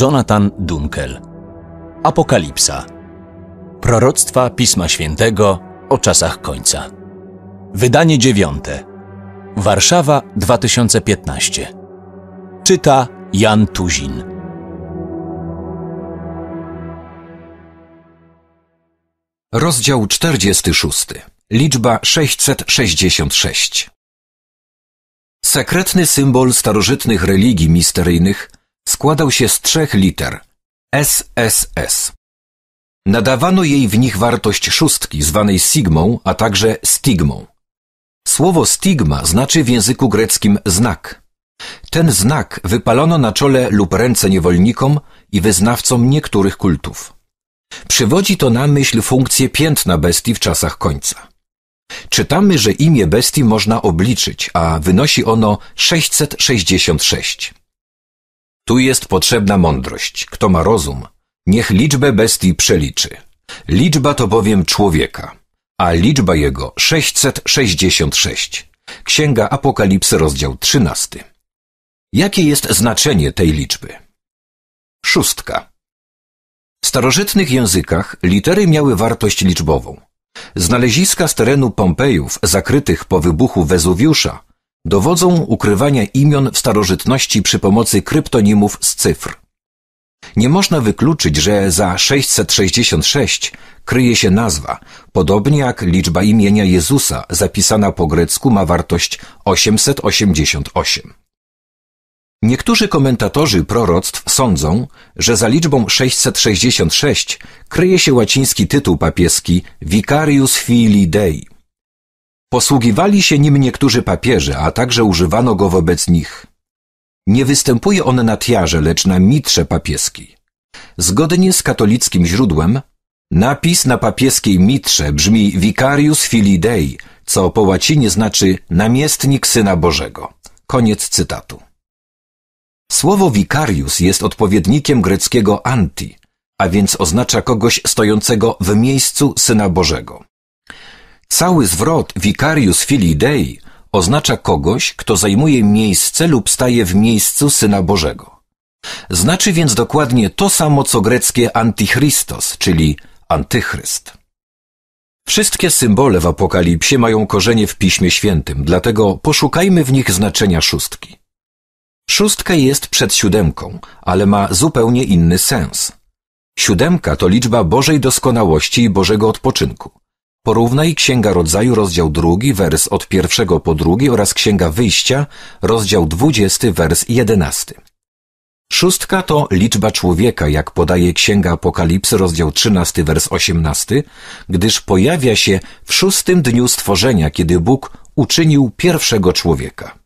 Jonathan Dunkel. Apokalipsa. Proroctwa Pisma Świętego o czasach końca. Wydanie dziewiąte. Warszawa 2015. Czyta Jan Tuzin. Rozdział 46. Liczba 666. Sekretny symbol starożytnych religii misteryjnych składał się z trzech liter SSS. Nadawano jej w nich wartość szóstki, zwanej sigmą, a także stigmą. Słowo stigma znaczy w języku greckim znak. Ten znak wypalono na czole lub ręce niewolnikom i wyznawcom niektórych kultów. Przywodzi to na myśl funkcję piętna bestii w czasach końca. Czytamy, że imię bestii można obliczyć, a wynosi ono 666. Tu jest potrzebna mądrość. Kto ma rozum, niech liczbę bestii przeliczy. Liczba to bowiem człowieka, a liczba jego 666. Księga Apokalipsy, rozdział 13. Jakie jest znaczenie tej liczby? Szóstka. W starożytnych językach litery miały wartość liczbową. Znaleziska z terenu Pompejów, zakrytych po wybuchu Wezuwiusza, dowodzą ukrywania imion w starożytności przy pomocy kryptonimów z cyfr. Nie można wykluczyć, że za 666 kryje się nazwa, podobnie jak liczba imienia Jezusa zapisana po grecku ma wartość 888. Niektórzy komentatorzy proroctw sądzą, że za liczbą 666 kryje się łaciński tytuł papieski Vicarius Filii Dei. Posługiwali się nim niektórzy papieże, a także używano go wobec nich. Nie występuje on na tiarze, lecz na mitrze papieskiej. Zgodnie z katolickim źródłem, napis na papieskiej mitrze brzmi Vicarius Filii Dei, co po łacinie znaczy namiestnik Syna Bożego. Koniec cytatu. Słowo vicarius jest odpowiednikiem greckiego anti, a więc oznacza kogoś stojącego w miejscu Syna Bożego. Cały zwrot vicarius filii Dei oznacza kogoś, kto zajmuje miejsce lub staje w miejscu Syna Bożego. Znaczy więc dokładnie to samo, co greckie antichristos, czyli antychryst. Wszystkie symbole w Apokalipsie mają korzenie w Piśmie Świętym, dlatego poszukajmy w nich znaczenia szóstki. Szóstka jest przed siódemką, ale ma zupełnie inny sens. Siódemka to liczba Bożej doskonałości i Bożego odpoczynku. Porównaj Księga Rodzaju, rozdział drugi, wers od pierwszego po drugi oraz Księga Wyjścia, rozdział dwudziesty, wers jedenasty. Szóstka to liczba człowieka, jak podaje Księga Apokalipsy, rozdział 13, wers 18, gdyż pojawia się w szóstym dniu stworzenia, kiedy Bóg uczynił pierwszego człowieka.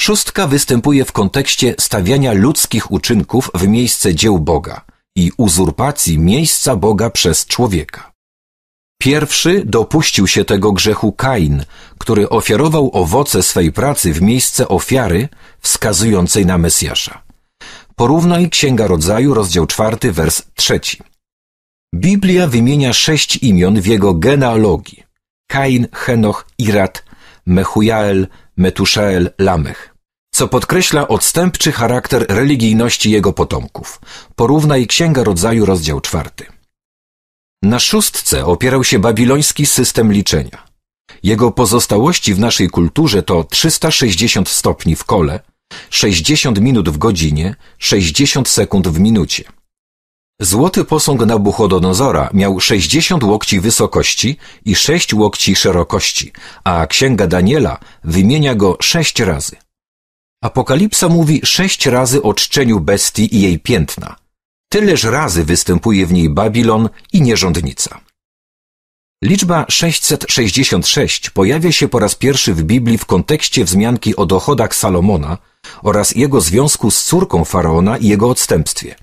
Szóstka występuje w kontekście stawiania ludzkich uczynków w miejsce dzieł Boga i uzurpacji miejsca Boga przez człowieka. Pierwszy dopuścił się tego grzechu Kain, który ofiarował owoce swej pracy w miejsce ofiary wskazującej na Mesjasza. Porównaj Księga Rodzaju, rozdział czwarty, wers trzeci. Biblia wymienia sześć imion w jego genealogii. Kain, Henoch, Irat, Mechujael, Metuszael, Lamech. Co podkreśla odstępczy charakter religijności jego potomków. Porównaj Księga Rodzaju, rozdział czwarty. Na szóstce opierał się babiloński system liczenia. Jego pozostałości w naszej kulturze to 360 stopni w kole, 60 minut w godzinie, 60 sekund w minucie. Złoty posąg Nabuchodonozora miał 60 łokci wysokości i 6 łokci szerokości, a księga Daniela wymienia go 6 razy. Apokalipsa mówi 6 razy o czczeniu bestii i jej piętna – Tyleż razy występuje w niej Babilon i nierządnica. Liczba 666 pojawia się po raz pierwszy w Biblii w kontekście wzmianki o dochodach Salomona oraz jego związku z córką faraona i jego odstępstwie.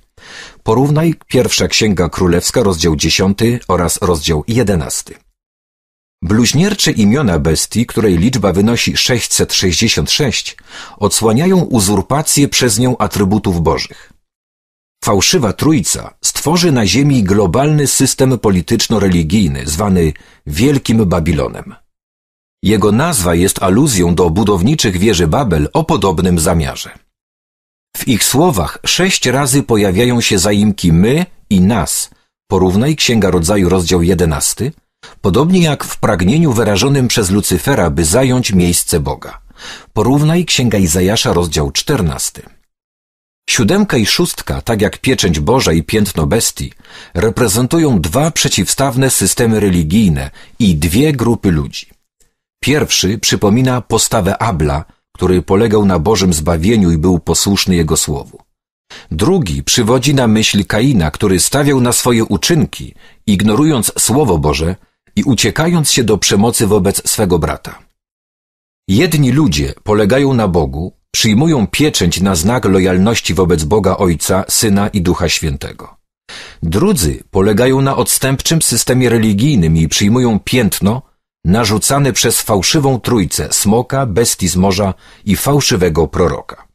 Porównaj pierwsza księga królewska, rozdział 10 oraz rozdział 11. Bluźniercze imiona bestii, której liczba wynosi 666, odsłaniają uzurpację przez nią atrybutów bożych. Fałszywa Trójca stworzy na Ziemi globalny system polityczno-religijny zwany Wielkim Babilonem. Jego nazwa jest aluzją do budowniczych wieży Babel o podobnym zamiarze. W ich słowach sześć razy pojawiają się zaimki my i nas. Porównaj Księga Rodzaju rozdział 11, podobnie jak w pragnieniu wyrażonym przez Lucyfera, by zająć miejsce Boga. Porównaj Księga Izajasza rozdział 14. Siódemka i szóstka, tak jak pieczęć Boża i piętno bestii, reprezentują dwa przeciwstawne systemy religijne i dwie grupy ludzi. Pierwszy przypomina postawę Abla, który polegał na Bożym zbawieniu i był posłuszny Jego słowu. Drugi przywodzi na myśl Kaina, który stawiał na swoje uczynki, ignorując Słowo Boże i uciekając się do przemocy wobec swego brata. Jedni ludzie polegają na Bogu, przyjmują pieczęć na znak lojalności wobec Boga Ojca, Syna i Ducha Świętego. Drudzy polegają na odstępczym systemie religijnym i przyjmują piętno narzucane przez fałszywą trójcę smoka, bestii z morza i fałszywego proroka.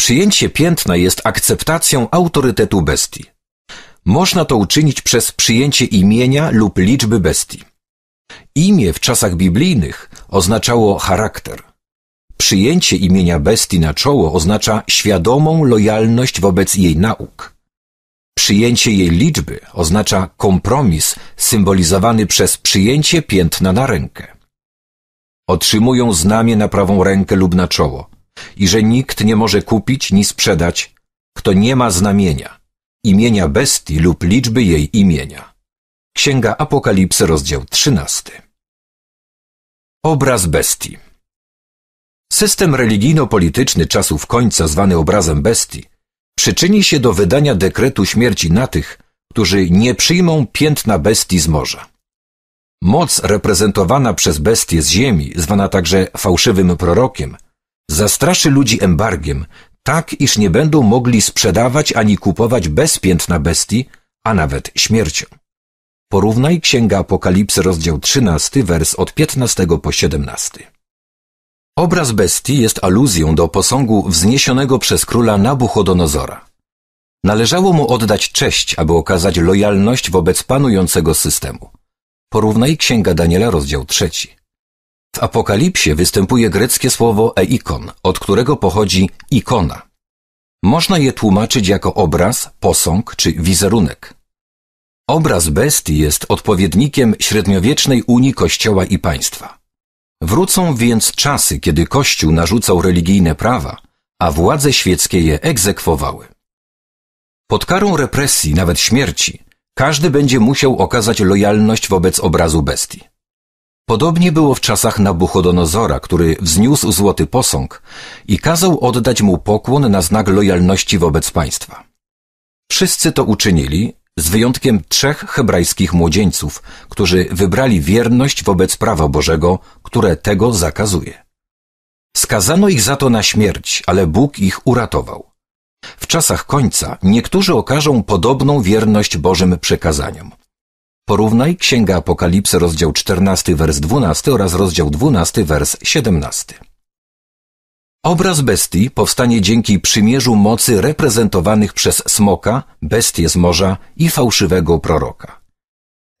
Przyjęcie piętna jest akceptacją autorytetu bestii. Można to uczynić przez przyjęcie imienia lub liczby bestii. Imię w czasach biblijnych oznaczało charakter – Przyjęcie imienia bestii na czoło oznacza świadomą lojalność wobec jej nauk. Przyjęcie jej liczby oznacza kompromis symbolizowany przez przyjęcie piętna na rękę. Otrzymują znamie na prawą rękę lub na czoło i że nikt nie może kupić ni sprzedać, kto nie ma znamienia, imienia bestii lub liczby jej imienia. Księga Apokalipsy, rozdział 13. Obraz bestii System religijno-polityczny czasów końca, zwany obrazem bestii, przyczyni się do wydania dekretu śmierci na tych, którzy nie przyjmą piętna bestii z morza. Moc reprezentowana przez bestię z ziemi, zwana także fałszywym prorokiem, zastraszy ludzi embargiem, tak iż nie będą mogli sprzedawać ani kupować bez piętna bestii, a nawet śmiercią. Porównaj Księga Apokalipsy rozdział 13, wers od 15 po 17. Obraz bestii jest aluzją do posągu wzniesionego przez króla Nabuchodonozora. Należało mu oddać cześć, aby okazać lojalność wobec panującego systemu. Porównaj Księga Daniela, rozdział trzeci. W Apokalipsie występuje greckie słowo eikon, od którego pochodzi ikona. Można je tłumaczyć jako obraz, posąg czy wizerunek. Obraz bestii jest odpowiednikiem średniowiecznej unii kościoła i państwa. Wrócą więc czasy, kiedy Kościół narzucał religijne prawa, a władze świeckie je egzekwowały. Pod karą represji, nawet śmierci, każdy będzie musiał okazać lojalność wobec obrazu bestii. Podobnie było w czasach Nabuchodonozora, który wzniósł złoty posąg i kazał oddać mu pokłon na znak lojalności wobec państwa. Wszyscy to uczynili, z wyjątkiem trzech hebrajskich młodzieńców, którzy wybrali wierność wobec prawa Bożego, które tego zakazuje. Skazano ich za to na śmierć, ale Bóg ich uratował. W czasach końca niektórzy okażą podobną wierność Bożym przekazaniom. Porównaj Księga Apokalipsy rozdział 14 wers 12 oraz rozdział 12 wers 17. Obraz bestii powstanie dzięki przymierzu mocy reprezentowanych przez smoka, bestie z morza i fałszywego proroka.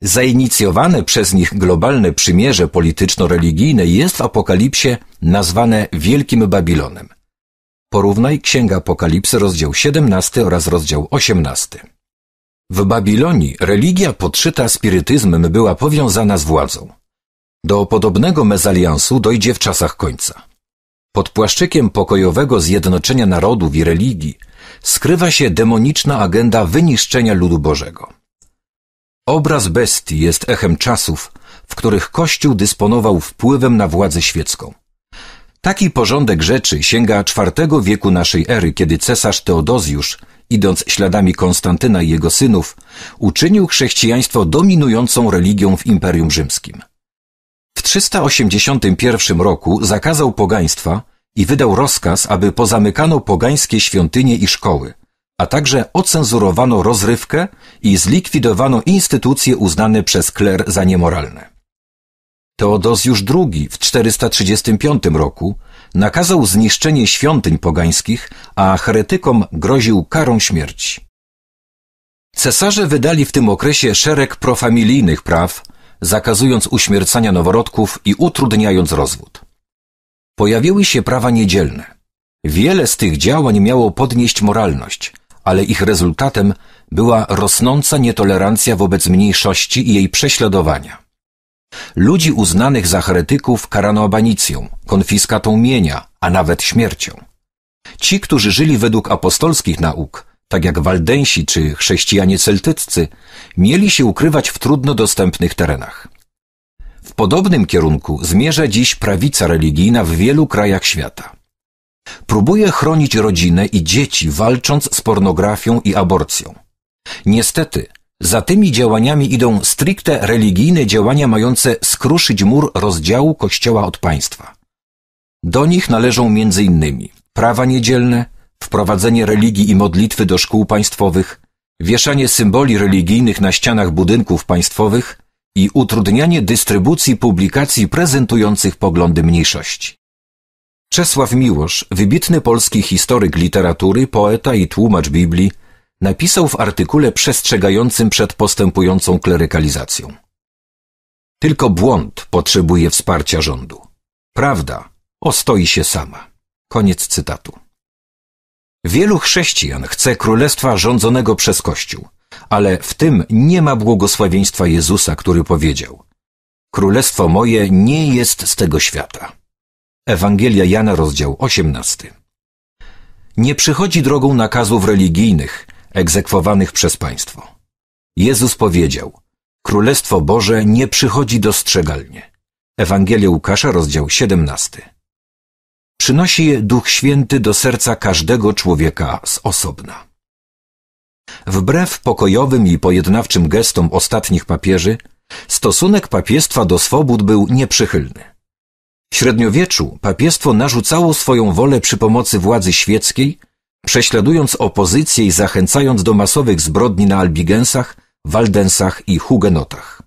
Zainicjowane przez nich globalne przymierze polityczno-religijne jest w Apokalipsie nazwane Wielkim Babilonem. Porównaj Księga Apokalipsy rozdział 17 oraz rozdział 18. W Babilonii religia podszyta spirytyzmem była powiązana z władzą. Do podobnego mezaliansu dojdzie w czasach końca. Pod płaszczykiem pokojowego zjednoczenia narodów i religii skrywa się demoniczna agenda wyniszczenia ludu Bożego. Obraz bestii jest echem czasów, w których Kościół dysponował wpływem na władzę świecką. Taki porządek rzeczy sięga IV wieku naszej ery, kiedy cesarz Teodozjusz, idąc śladami Konstantyna i jego synów, uczynił chrześcijaństwo dominującą religią w Imperium Rzymskim. W 381 roku zakazał pogaństwa i wydał rozkaz, aby pozamykano pogańskie świątynie i szkoły, a także ocenzurowano rozrywkę i zlikwidowano instytucje uznane przez kler za niemoralne. Teodozjusz II w 435 roku nakazał zniszczenie świątyń pogańskich, a heretykom groził karą śmierci. Cesarze wydali w tym okresie szereg profamilijnych praw, zakazując uśmiercania noworodków i utrudniając rozwód. Pojawiły się prawa niedzielne. Wiele z tych działań miało podnieść moralność, ale ich rezultatem była rosnąca nietolerancja wobec mniejszości i jej prześladowania. Ludzi uznanych za heretyków karano abanicją, konfiskatą mienia, a nawet śmiercią. Ci, którzy żyli według apostolskich nauk, tak jak Waldensi czy chrześcijanie celtyccy, mieli się ukrywać w trudno dostępnych terenach. W podobnym kierunku zmierza dziś prawica religijna w wielu krajach świata. Próbuje chronić rodzinę i dzieci, walcząc z pornografią i aborcją. Niestety, za tymi działaniami idą stricte religijne działania mające skruszyć mur rozdziału Kościoła od państwa. Do nich należą m.in. prawa niedzielne, wprowadzenie religii i modlitwy do szkół państwowych, wieszanie symboli religijnych na ścianach budynków państwowych i utrudnianie dystrybucji publikacji prezentujących poglądy mniejszości. Czesław Miłosz, wybitny polski historyk literatury, poeta i tłumacz Biblii, napisał w artykule przestrzegającym przed postępującą klerykalizacją. Tylko błąd potrzebuje wsparcia rządu. Prawda ostoi się sama. Koniec cytatu. Wielu chrześcijan chce królestwa rządzonego przez Kościół, ale w tym nie ma błogosławieństwa Jezusa, który powiedział: Królestwo moje nie jest z tego świata. Ewangelia Jana, rozdział 18. Nie przychodzi drogą nakazów religijnych egzekwowanych przez państwo. Jezus powiedział: Królestwo Boże nie przychodzi dostrzegalnie. Ewangelia Łukasza, rozdział 17. Przynosi je Duch Święty do serca każdego człowieka z osobna. Wbrew pokojowym i pojednawczym gestom ostatnich papieży, stosunek papiestwa do swobód był nieprzychylny. W średniowieczu papiestwo narzucało swoją wolę przy pomocy władzy świeckiej, prześladując opozycję i zachęcając do masowych zbrodni na Albigensach, Waldensach i Hugenotach.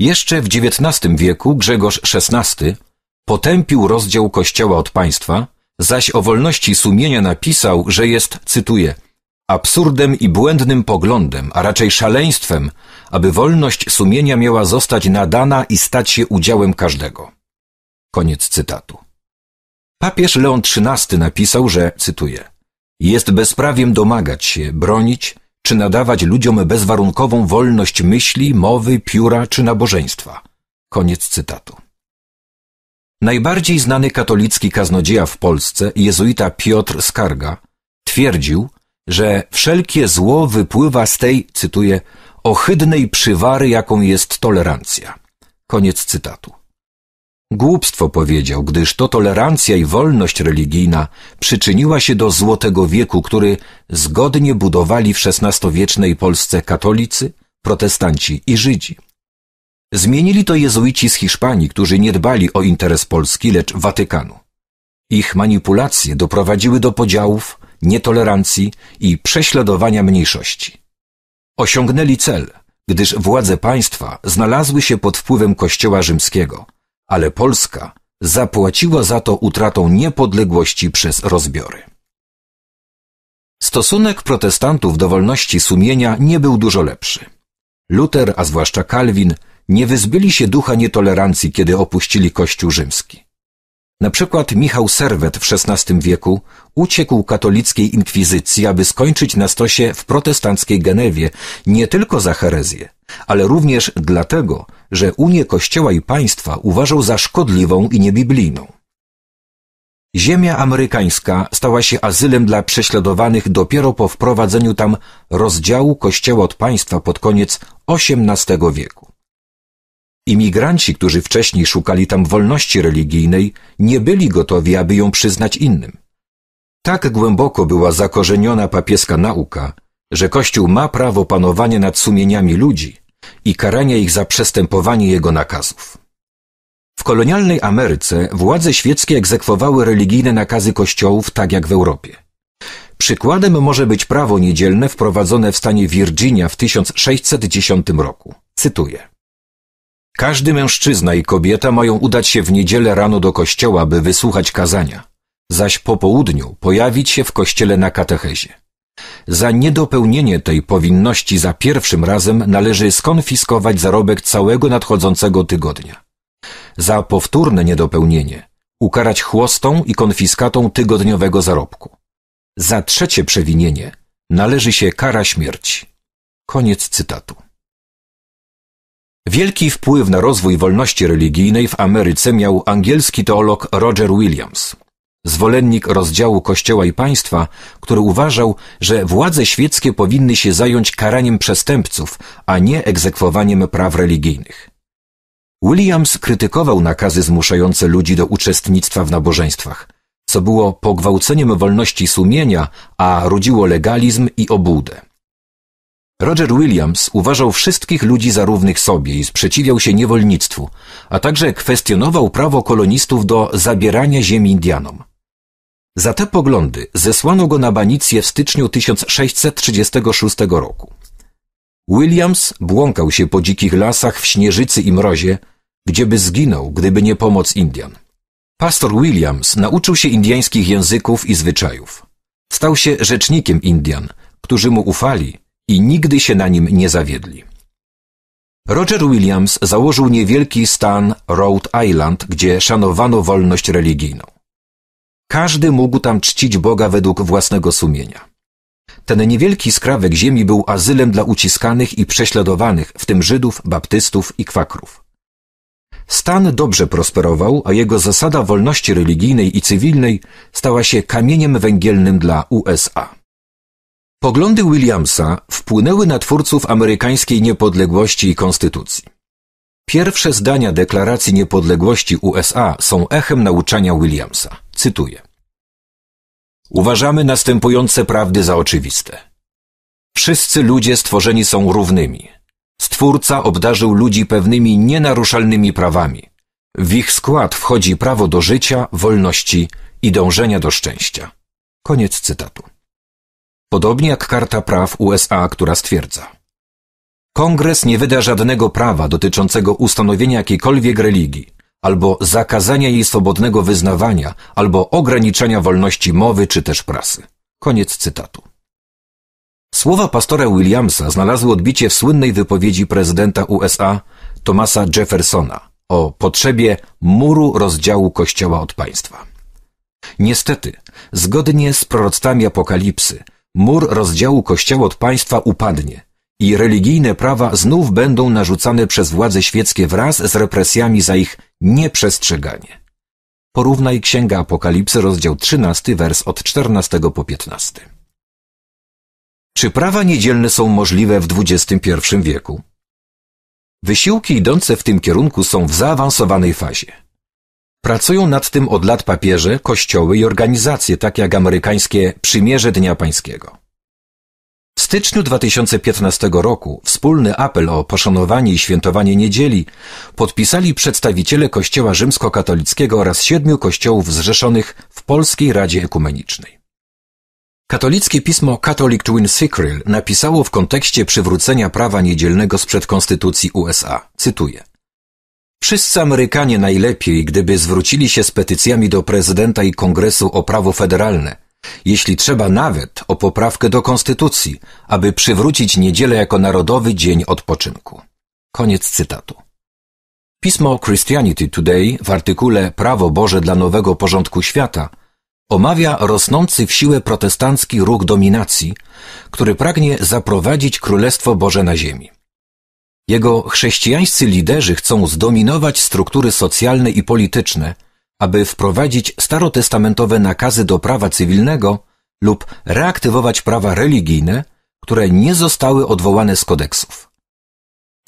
Jeszcze w XIX wieku Grzegorz XVI Potępił rozdział Kościoła od państwa, zaś o wolności sumienia napisał, że jest, cytuję, absurdem i błędnym poglądem, a raczej szaleństwem, aby wolność sumienia miała zostać nadana i stać się udziałem każdego. Koniec cytatu. Papież Leon XIII napisał, że, cytuję, jest bezprawiem domagać się, bronić czy nadawać ludziom bezwarunkową wolność myśli, mowy, pióra czy nabożeństwa. Koniec cytatu. Najbardziej znany katolicki kaznodzieja w Polsce, jezuita Piotr Skarga, twierdził, że wszelkie zło wypływa z tej, cytuję, ohydnej przywary, jaką jest tolerancja. Koniec cytatu. Głupstwo powiedział, gdyż to tolerancja i wolność religijna przyczyniła się do złotego wieku, który zgodnie budowali w XVI-wiecznej Polsce katolicy, protestanci i Żydzi. Zmienili to jezuici z Hiszpanii, którzy nie dbali o interes Polski, lecz Watykanu. Ich manipulacje doprowadziły do podziałów, nietolerancji i prześladowania mniejszości. Osiągnęli cel, gdyż władze państwa znalazły się pod wpływem Kościoła rzymskiego, ale Polska zapłaciła za to utratą niepodległości przez rozbiory. Stosunek protestantów do wolności sumienia nie był dużo lepszy. Luther, a zwłaszcza Kalwin, nie wyzbyli się ducha nietolerancji, kiedy opuścili Kościół rzymski. Na przykład Michał Serwet w XVI wieku uciekł katolickiej inkwizycji, aby skończyć na stosie w protestanckiej Genewie nie tylko za herezję, ale również dlatego, że Unię Kościoła i Państwa uważał za szkodliwą i niebiblijną. Ziemia amerykańska stała się azylem dla prześladowanych dopiero po wprowadzeniu tam rozdziału Kościoła od państwa pod koniec XVIII wieku. Imigranci, którzy wcześniej szukali tam wolności religijnej, nie byli gotowi, aby ją przyznać innym. Tak głęboko była zakorzeniona papieska nauka, że Kościół ma prawo panowania nad sumieniami ludzi i karania ich za przestępowanie jego nakazów. W kolonialnej Ameryce władze świeckie egzekwowały religijne nakazy kościołów tak jak w Europie. Przykładem może być prawo niedzielne wprowadzone w stanie Virginia w 1610 roku. Cytuję. Każdy mężczyzna i kobieta mają udać się w niedzielę rano do kościoła, by wysłuchać kazania, zaś po południu pojawić się w kościele na katechezie. Za niedopełnienie tej powinności za pierwszym razem należy skonfiskować zarobek całego nadchodzącego tygodnia. Za powtórne niedopełnienie ukarać chłostą i konfiskatą tygodniowego zarobku. Za trzecie przewinienie należy się kara śmierci. Koniec cytatu. Wielki wpływ na rozwój wolności religijnej w Ameryce miał angielski teolog Roger Williams, zwolennik rozdziału Kościoła i państwa, który uważał, że władze świeckie powinny się zająć karaniem przestępców, a nie egzekwowaniem praw religijnych. Williams krytykował nakazy zmuszające ludzi do uczestnictwa w nabożeństwach, co było pogwałceniem wolności sumienia, a rodziło legalizm i obłudę. Roger Williams uważał wszystkich ludzi za równych sobie i sprzeciwiał się niewolnictwu, a także kwestionował prawo kolonistów do zabierania ziemi Indianom. Za te poglądy zesłano go na banicję w styczniu 1636 roku. Williams błąkał się po dzikich lasach w śnieżycy i mrozie, gdzieby zginął, gdyby nie pomoc Indian. Pastor Williams nauczył się indiańskich języków i zwyczajów. Stał się rzecznikiem Indian, którzy mu ufali i nigdy się na nim nie zawiedli. Roger Williams założył niewielki stan Rhode Island, gdzie szanowano wolność religijną. Każdy mógł tam czcić Boga według własnego sumienia. Ten niewielki skrawek ziemi był azylem dla uciskanych i prześladowanych, w tym Żydów, baptystów i kwakrów. Stan dobrze prosperował, a jego zasada wolności religijnej i cywilnej stała się kamieniem węgielnym dla USA. Poglądy Williamsa wpłynęły na twórców amerykańskiej niepodległości i konstytucji. Pierwsze zdania Deklaracji Niepodległości USA są echem nauczania Williamsa. Cytuję. Uważamy następujące prawdy za oczywiste. Wszyscy ludzie stworzeni są równymi. Stwórca obdarzył ludzi pewnymi nienaruszalnymi prawami. W ich skład wchodzi prawo do życia, wolności i dążenia do szczęścia. Koniec cytatu podobnie jak Karta Praw USA, która stwierdza Kongres nie wyda żadnego prawa dotyczącego ustanowienia jakiejkolwiek religii, albo zakazania jej swobodnego wyznawania, albo ograniczenia wolności mowy czy też prasy. Koniec cytatu. Słowa pastora Williamsa znalazły odbicie w słynnej wypowiedzi prezydenta USA Thomasa Jeffersona o potrzebie muru rozdziału Kościoła od państwa. Niestety, zgodnie z proroctwami apokalipsy, mur rozdziału Kościoła od państwa upadnie i religijne prawa znów będą narzucane przez władze świeckie wraz z represjami za ich nieprzestrzeganie. Porównaj Księga Apokalipsy, rozdział 13, wers od 14 po 15. Czy prawa niedzielne są możliwe w XXI wieku? Wysiłki idące w tym kierunku są w zaawansowanej fazie. Pracują nad tym od lat papieże, kościoły i organizacje, takie jak amerykańskie Przymierze Dnia Pańskiego. W styczniu 2015 roku wspólny apel o poszanowanie i świętowanie niedzieli podpisali przedstawiciele Kościoła Rzymskokatolickiego oraz siedmiu kościołów zrzeszonych w Polskiej Radzie Ekumenicznej. Katolickie pismo Catholic Twin Secret napisało w kontekście przywrócenia prawa niedzielnego sprzed konstytucji USA, cytuję – Wszyscy Amerykanie najlepiej, gdyby zwrócili się z petycjami do prezydenta i kongresu o prawo federalne, jeśli trzeba nawet o poprawkę do konstytucji, aby przywrócić niedzielę jako narodowy dzień odpoczynku. Koniec cytatu. Pismo Christianity Today w artykule Prawo Boże dla nowego porządku świata omawia rosnący w siłę protestancki ruch dominacji, który pragnie zaprowadzić Królestwo Boże na ziemi. Jego chrześcijańscy liderzy chcą zdominować struktury socjalne i polityczne, aby wprowadzić starotestamentowe nakazy do prawa cywilnego lub reaktywować prawa religijne, które nie zostały odwołane z kodeksów.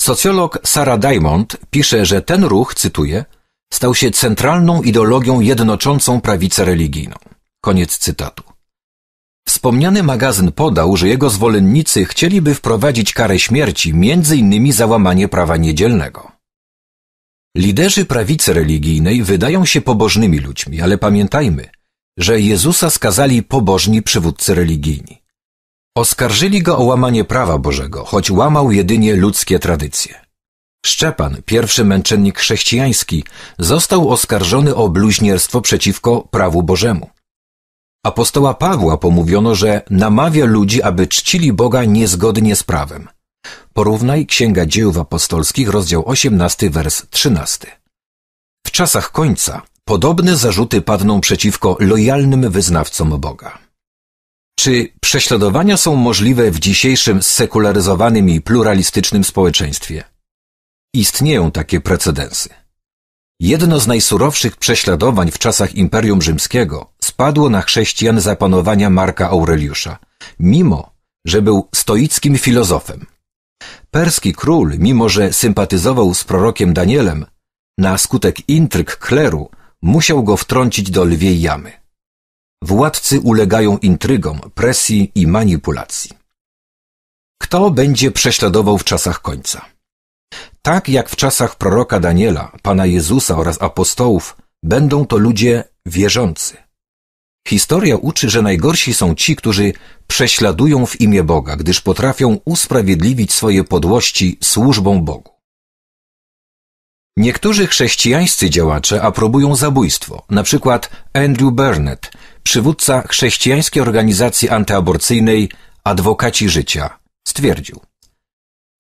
Socjolog Sarah Diamond pisze, że ten ruch, cytuję, stał się centralną ideologią jednoczącą prawicę religijną. Koniec cytatu. Wspomniany magazyn podał, że jego zwolennicy chcieliby wprowadzić karę śmierci, między innymi za łamanie prawa niedzielnego. Liderzy prawicy religijnej wydają się pobożnymi ludźmi, ale pamiętajmy, że Jezusa skazali pobożni przywódcy religijni. Oskarżyli go o łamanie prawa Bożego, choć łamał jedynie ludzkie tradycje. Szczepan, pierwszy męczennik chrześcijański, został oskarżony o bluźnierstwo przeciwko prawu Bożemu. Apostoła Pawła pomówiono, że namawia ludzi, aby czcili Boga niezgodnie z prawem. Porównaj Księga Dziejów Apostolskich, rozdział 18, wers 13. W czasach końca podobne zarzuty padną przeciwko lojalnym wyznawcom Boga. Czy prześladowania są możliwe w dzisiejszym sekularyzowanym i pluralistycznym społeczeństwie? Istnieją takie precedensy. Jedno z najsurowszych prześladowań w czasach Imperium Rzymskiego spadło na chrześcijan za panowania Marka Aureliusza, mimo że był stoickim filozofem. Perski król, mimo że sympatyzował z prorokiem Danielem, na skutek intryg kleru musiał go wtrącić do lwiej jamy. Władcy ulegają intrygom, presji i manipulacji. Kto będzie prześladował w czasach końca? Tak jak w czasach proroka Daniela, Pana Jezusa oraz apostołów, będą to ludzie wierzący. Historia uczy, że najgorsi są ci, którzy prześladują w imię Boga, gdyż potrafią usprawiedliwić swoje podłości służbą Bogu. Niektórzy chrześcijańscy działacze aprobują zabójstwo, na przykład Andrew Burnett, przywódca chrześcijańskiej organizacji antyaborcyjnej Adwokaci Życia, stwierdził –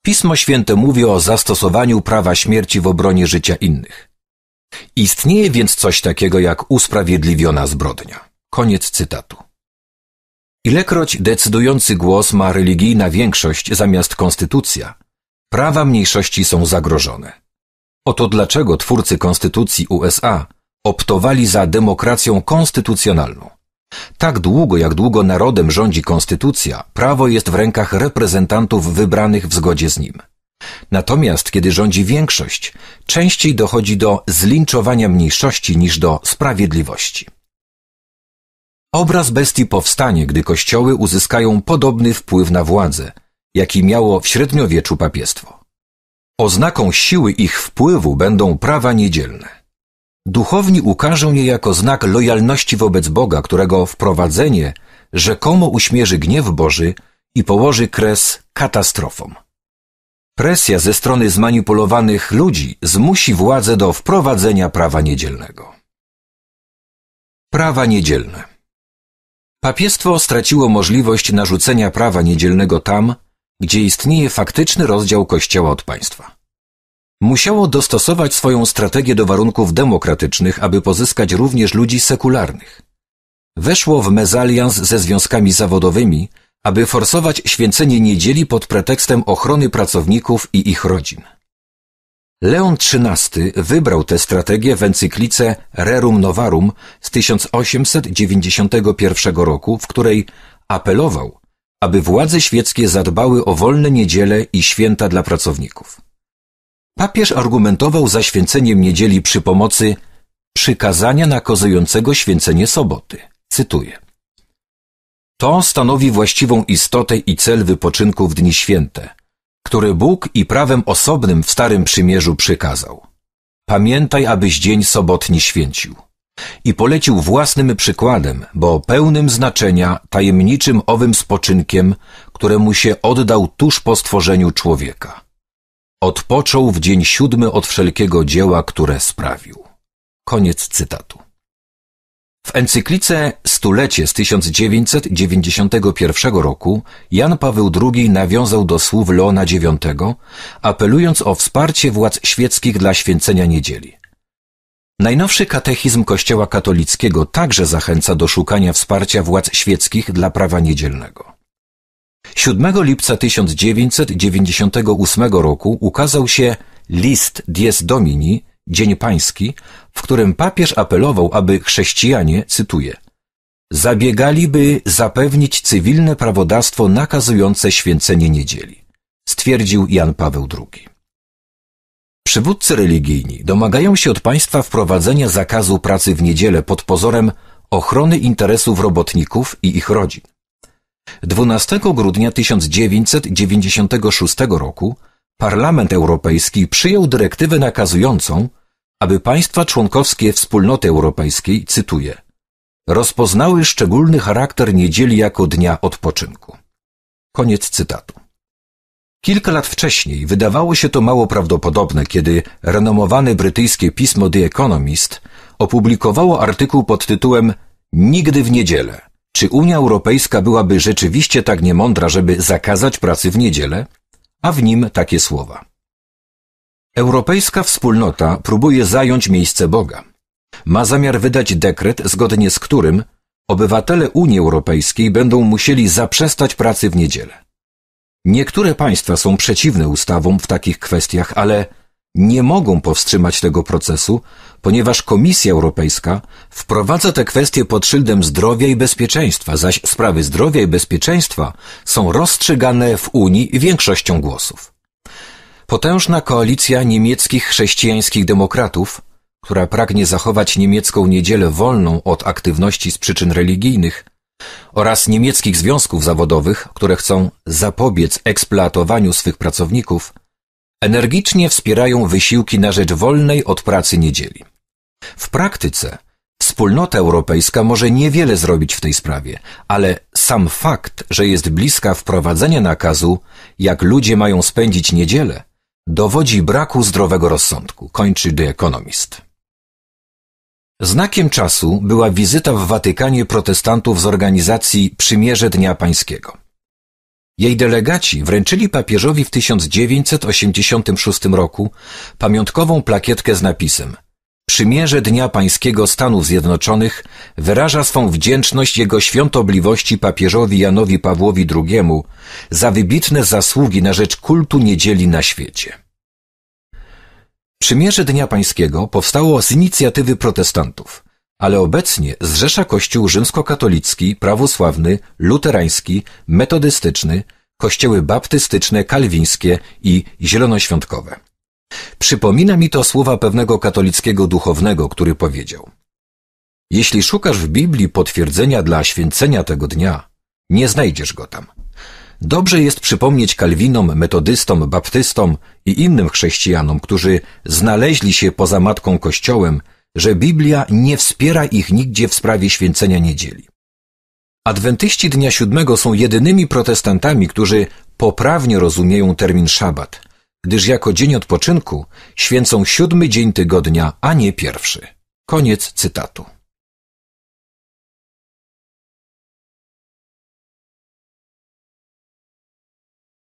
Pismo Święte mówi o zastosowaniu prawa śmierci w obronie życia innych. Istnieje więc coś takiego jak usprawiedliwiona zbrodnia. Koniec cytatu. Ilekroć decydujący głos ma religijna większość zamiast konstytucja, prawa mniejszości są zagrożone. Oto dlaczego twórcy konstytucji USA optowali za demokracją konstytucjonalną. Tak długo, jak długo narodem rządzi konstytucja, prawo jest w rękach reprezentantów wybranych w zgodzie z nim. Natomiast kiedy rządzi większość, częściej dochodzi do zlinczowania mniejszości niż do sprawiedliwości. Obraz bestii powstanie, gdy kościoły uzyskają podobny wpływ na władzę, jaki miało w średniowieczu papiestwo. Oznaką siły ich wpływu będą prawa niedzielne. Duchowni ukażą je jako znak lojalności wobec Boga, którego wprowadzenie rzekomo uśmierzy gniew Boży i położy kres katastrofom. Presja ze strony zmanipulowanych ludzi zmusi władzę do wprowadzenia prawa niedzielnego. Prawa niedzielne Papiestwo straciło możliwość narzucenia prawa niedzielnego tam, gdzie istnieje faktyczny rozdział Kościoła od państwa musiało dostosować swoją strategię do warunków demokratycznych, aby pozyskać również ludzi sekularnych. Weszło w mezalians ze związkami zawodowymi, aby forsować święcenie niedzieli pod pretekstem ochrony pracowników i ich rodzin. Leon XIII wybrał tę strategię w encyklice Rerum Novarum z 1891 roku, w której apelował, aby władze świeckie zadbały o wolne niedziele i święta dla pracowników. Papież argumentował zaświęceniem niedzieli przy pomocy przykazania nakazującego święcenie soboty. Cytuję. To stanowi właściwą istotę i cel wypoczynku w dni święte, które Bóg i prawem osobnym w Starym Przymierzu przykazał. Pamiętaj, abyś dzień sobotni święcił. I polecił własnym przykładem, bo pełnym znaczenia, tajemniczym owym spoczynkiem, któremu się oddał tuż po stworzeniu człowieka. Odpoczął w dzień siódmy od wszelkiego dzieła, które sprawił. Koniec cytatu. W encyklice Stulecie z 1991 roku Jan Paweł II nawiązał do słów Leona IX, apelując o wsparcie władz świeckich dla święcenia niedzieli. Najnowszy katechizm Kościoła katolickiego także zachęca do szukania wsparcia władz świeckich dla prawa niedzielnego. 7 lipca 1998 roku ukazał się List Dies Domini, Dzień Pański, w którym papież apelował, aby chrześcijanie, cytuję, zabiegaliby zapewnić cywilne prawodawstwo nakazujące święcenie niedzieli, stwierdził Jan Paweł II. Przywódcy religijni domagają się od państwa wprowadzenia zakazu pracy w niedzielę pod pozorem ochrony interesów robotników i ich rodzin. 12 grudnia 1996 roku Parlament Europejski przyjął dyrektywę nakazującą, aby państwa członkowskie Wspólnoty Europejskiej, cytuję, rozpoznały szczególny charakter niedzieli jako dnia odpoczynku. Koniec cytatu. Kilka lat wcześniej wydawało się to mało prawdopodobne, kiedy renomowane brytyjskie pismo The Economist opublikowało artykuł pod tytułem Nigdy w niedzielę – czy Unia Europejska byłaby rzeczywiście tak niemądra, żeby zakazać pracy w niedzielę? A w nim takie słowa. Europejska wspólnota próbuje zająć miejsce Boga. Ma zamiar wydać dekret, zgodnie z którym obywatele Unii Europejskiej będą musieli zaprzestać pracy w niedzielę. Niektóre państwa są przeciwne ustawom w takich kwestiach, ale nie mogą powstrzymać tego procesu, ponieważ Komisja Europejska wprowadza te kwestie pod szyldem zdrowia i bezpieczeństwa, zaś sprawy zdrowia i bezpieczeństwa są rozstrzygane w Unii większością głosów. Potężna koalicja niemieckich chrześcijańskich demokratów, która pragnie zachować niemiecką niedzielę wolną od aktywności z przyczyn religijnych, oraz niemieckich związków zawodowych, które chcą zapobiec eksploatowaniu swych pracowników, energicznie wspierają wysiłki na rzecz wolnej od pracy niedzieli. W praktyce Wspólnota Europejska może niewiele zrobić w tej sprawie, ale sam fakt, że jest bliska wprowadzenia nakazu, jak ludzie mają spędzić niedzielę, dowodzi braku zdrowego rozsądku, kończy The Economist. Znakiem czasu była wizyta w Watykanie protestantów z organizacji Przymierze Dnia Pańskiego. Jej delegaci wręczyli papieżowi w 1986 roku pamiątkową plakietkę z napisem Przymierze Dnia Pańskiego Stanów Zjednoczonych wyraża swą wdzięczność jego świątobliwości papieżowi Janowi Pawłowi II za wybitne zasługi na rzecz kultu niedzieli na świecie. Przymierze Dnia Pańskiego powstało z inicjatywy protestantów ale obecnie zrzesza Kościół rzymskokatolicki, prawosławny, luterański, metodystyczny, kościoły baptystyczne, kalwińskie i zielonoświątkowe. Przypomina mi to słowa pewnego katolickiego duchownego, który powiedział Jeśli szukasz w Biblii potwierdzenia dla święcenia tego dnia, nie znajdziesz go tam. Dobrze jest przypomnieć kalwinom, metodystom, baptystom i innym chrześcijanom, którzy znaleźli się poza Matką Kościołem – że Biblia nie wspiera ich nigdzie w sprawie święcenia niedzieli. Adwentyści dnia siódmego są jedynymi protestantami, którzy poprawnie rozumieją termin szabat, gdyż jako dzień odpoczynku święcą siódmy dzień tygodnia, a nie pierwszy. Koniec cytatu.